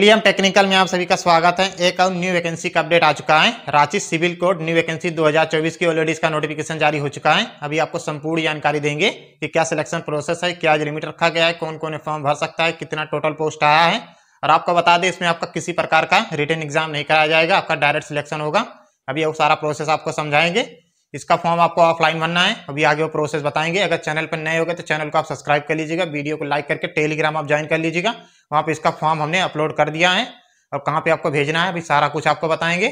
M technical में आप सभी का स्वागत है एक और न्यू वैकेंसी का अपडेट आ चुका है Ranchi civil court new vacancy 2024 की ऑलरेडी इसका नोटिफिकेशन जारी हो चुका है अभी आपको संपूर्ण जानकारी देंगे कि क्या सिलेक्शन प्रोसेस है क्या लिमिट रखा गया है कौन कौन फॉर्म भर सकता है कितना टोटल पोस्ट आया है और आपको बता दें इसमें आपका किसी प्रकार का रिटर्न एग्जाम नहीं कराया जाएगा आपका डायरेक्ट सिलेक्शन होगा अभी वो सारा प्रोसेस आपको समझाएंगे इसका फॉर्म आपको ऑफलाइन भरना है अभी आगे वो प्रोसेस बताएंगे अगर चैनल पर नए हो गए तो चैनल को आप सब्सक्राइब कर लीजिएगा वीडियो को लाइक करके टेलीग्राम आप ज्वाइन कर लीजिएगा वहाँ पर इसका फॉर्म हमने अपलोड कर दिया है और कहाँ पर आपको भेजना है अभी सारा कुछ आपको बताएंगे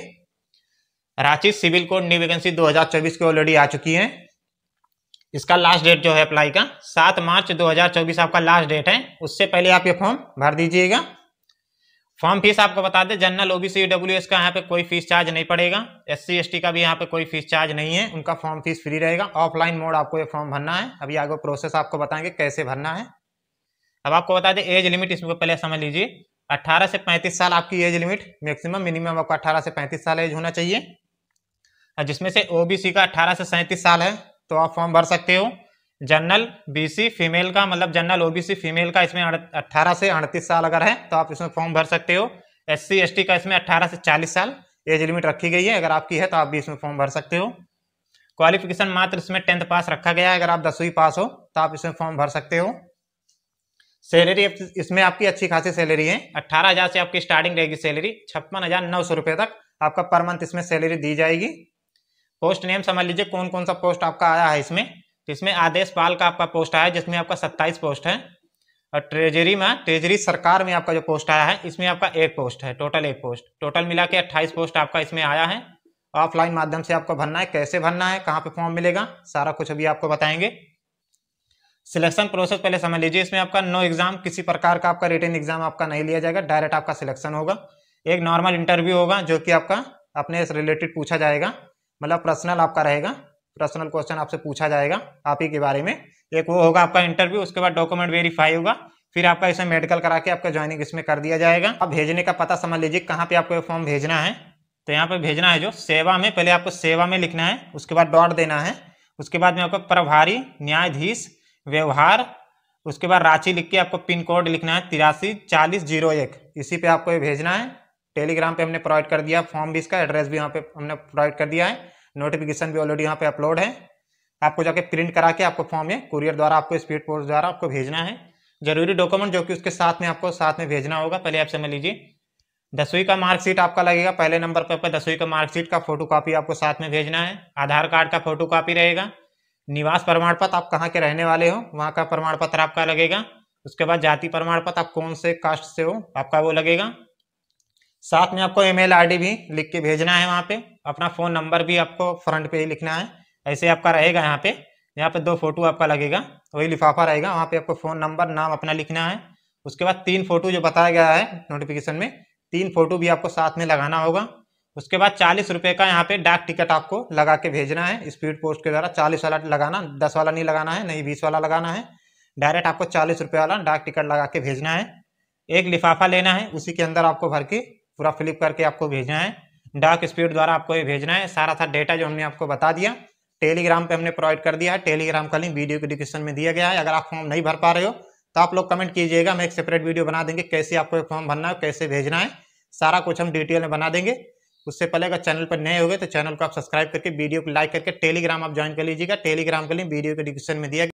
Ranchi civil court new vacancy दो की ऑलरेडी आ चुकी है इसका लास्ट डेट जो है अप्लाई का सात मार्च 2024 आपका लास्ट डेट है उससे पहले आप ये फॉर्म भर दीजिएगा फॉर्म फीस आपको बता दें जनरल ओबीसी डब्ल्यू एस का यहाँ पे कोई फीस चार्ज नहीं पड़ेगा एस सी का भी यहाँ पे कोई फीस चार्ज नहीं है उनका फॉर्म फीस फ्री रहेगा ऑफलाइन मोड आपको ये फॉर्म भरना है अभी आगे प्रोसेस आपको बताएंगे कैसे भरना है अब आपको बता दें एज लिमिट इसमें पहले समझ लीजिए 18 से 35 साल आपकी एज लिमिट मैक्सिमम मिनिमम आपको 18 से 35 साल एज होना चाहिए और जिसमें से ओबीसी का 18 से सैंतीस साल है तो आप फॉर्म भर सकते हो जनरल बीसी फीमेल का मतलब जनरल ओबीसी फीमेल का इसमें 18 से 38 साल अगर है तो आप इसमें फॉर्म भर सकते हो एससी एसटी का इसमें 18 से 40 साल एज लिमिट रखी गई है अगर आपकी है तो आप भी इसमें फॉर्म भर सकते हो क्वालिफिकेशन मात्र इसमें टेंथ पास रखा गया है अगर आप दसवीं पास हो तो आप इसमें फॉर्म भर सकते हो सैलरी इसमें आपकी अच्छी खासी सैलरी है अट्ठारह हजार से आपकी स्टार्टिंग रहेगी सैलरी छप्पन हजार नौ सौ रुपये तक आपका पर मंथ इसमें सैलरी दी जाएगी पोस्ट नेम समझ लीजिए कौन कौन सा पोस्ट आपका आया है इसमें तो इसमें आदेश पाल का आपका पोस्ट आया जिसमें आपका सत्ताईस पोस्ट है और ट्रेजरी में ट्रेजरी सरकार में आपका जो पोस्ट आया है इसमें आपका एक पोस्ट है टोटल एक पोस्ट टोटल मिला के अट्ठाईस पोस्ट आपका इसमें आया है ऑफलाइन माध्यम से आपको भरना है कैसे भरना है कहाँ पे फॉर्म मिलेगा सारा कुछ अभी आपको बताएंगे सिलेक्शन प्रोसेस पहले समझ लीजिए इसमें आपका नो एग्जाम किसी प्रकार का आपका रिटर्न एग्जाम आपका नहीं लिया जाएगा डायरेक्ट आपका सिलेक्शन होगा एक नॉर्मल इंटरव्यू होगा जो कि आपका अपने रिलेटेड पूछा जाएगा मतलब पर्सनल आपका रहेगा पर्सनल क्वेश्चन आपसे पूछा जाएगा आप ही के बारे में एक वो होगा आपका इंटरव्यू उसके बाद डॉक्यूमेंट वेरीफाई होगा फिर आपका इसमें मेडिकल करा के आपका ज्वाइनिंग इसमें कर दिया जाएगा अब भेजने का पता समझ लीजिए कहाँ पे आपको ये फॉर्म भेजना है तो यहाँ पे भेजना है जो सेवा में पहले आपको सेवा में लिखना है उसके बाद डॉट देना है उसके बाद में आपको प्रभारी न्यायाधीश व्यवहार उसके बाद रांची लिख के आपको पिन कोड लिखना है तिरासी चालीस जीरो एक इसी पे आपको ये भेजना है टेलीग्राम पे हमने प्रोवाइड कर दिया फॉर्म भी इसका एड्रेस भी यहाँ पे हमने प्रोवाइड कर दिया है नोटिफिकेशन भी ऑलरेडी यहाँ पे अपलोड है आपको जाके प्रिंट करा के आपको फॉर्म है कुरियर द्वारा आपको स्पीड पोस्ट द्वारा आपको भेजना है जरूरी डॉक्यूमेंट जो कि उसके साथ में आपको साथ में भेजना होगा पहले आप समझ लीजिए दसवीं का मार्कशीट आपका लगेगा पहले नंबर पर आपका दसवीं का मार्कशीट का फोटो कापी आपको साथ में भेजना है आधार कार्ड का फोटो कॉपी रहेगा निवास प्रमाण पत्र आप कहाँ के रहने वाले हो वहाँ का प्रमाण पत्र आपका लगेगा उसके बाद जाति प्रमाण पत्र आप कौन से कास्ट से हो आपका वो लगेगा साथ में आपको ईमेल आईडी भी लिख के भेजना है वहाँ पे अपना फोन नंबर भी आपको फ्रंट पे ही लिखना है ऐसे आपका रहेगा यहाँ पे यहाँ पे दो फोटो आपका लगेगा वही लिफाफा रहेगा वहाँ पे आपको फोन नंबर नाम अपना लिखना है उसके बाद तीन फोटो जो बताया गया है नोटिफिकेशन में तीन फोटो भी आपको साथ में लगाना होगा उसके बाद चालीस रुपये का यहाँ पे डाक टिकट आपको लगा के भेजना है स्पीड पोस्ट के द्वारा चालीस वाला लगाना दस वाला नहीं लगाना है नहीं बीस वाला लगाना है डायरेक्ट आपको चालीस रुपये वाला डाक टिकट लगा के भेजना है एक लिफाफा लेना है उसी के अंदर आपको भर के पूरा फ्लिप करके आपको भेजना है डार्क स्पीड द्वारा आपको ये भेजना है सारा था डेटा जो हमने आपको बता दिया टेलीग्राम पे हमने प्रोवाइड कर दिया है टेलीग्राम का लिंक वीडियो के डिस्क्रिप्शन में दिया गया है अगर आप फॉर्म नहीं भर पा रहे हो तो आप लोग कमेंट कीजिएगा हम एक सेपरेट वीडियो बना देंगे कैसे आपको ये फॉर्म भरना है कैसे भेजना है सारा कुछ हम डिटेल में बना देंगे उससे पहले अगर चैनल पर नए हो गए तो चैनल को आप सब्सक्राइब करके वीडियो को लाइक करके टेलीग्राम आप ज्वाइन कर लीजिएगा टेलीग्राम का लिंक वीडियो के डिस्क्रिप्शन में दिया